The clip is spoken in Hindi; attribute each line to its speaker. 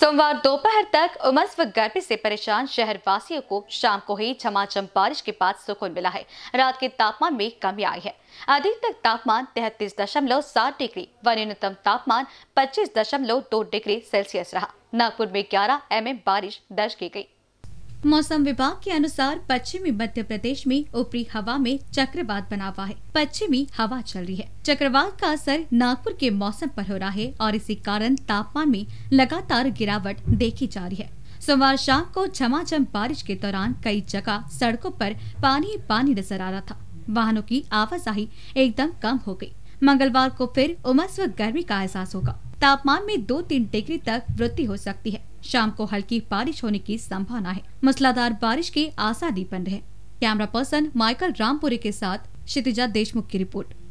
Speaker 1: सोमवार दोपहर तक उमस व गर्मी से परेशान शहर वासियों को शाम को ही झमाझम बारिश के बाद सुकून मिला है रात के तापमान में कमी आई है अधिकतम तापमान तैतीस दशमलव सात डिग्री व न्यूनतम तापमान पच्चीस दशमलव दो डिग्री सेल्सियस रहा नागपुर में ग्यारह एम बारिश दर्ज की गयी मौसम विभाग के अनुसार पश्चिमी मध्य प्रदेश में ऊपरी हवा में चक्रवात बना हुआ है पश्चिमी हवा चल रही है चक्रवात का असर नागपुर के मौसम पर हो रहा है और इसी कारण तापमान में लगातार गिरावट देखी जा रही है सोमवार शाम को झमाझम बारिश के दौरान कई जगह सड़कों पर पानी पानी नजर आ रहा था वाहनों की आवाजाही एकदम कम हो गई मंगलवार को फिर उमस व गर्मी का एहसास होगा तापमान में दो तीन डिग्री तक वृद्धि हो सकती है शाम को हल्की बारिश होने की संभावना है मूसलाधार बारिश के आसादी बन रहे कैमरा पर्सन माइकल रामपुरी के साथ क्षितिजा देशमुख की रिपोर्ट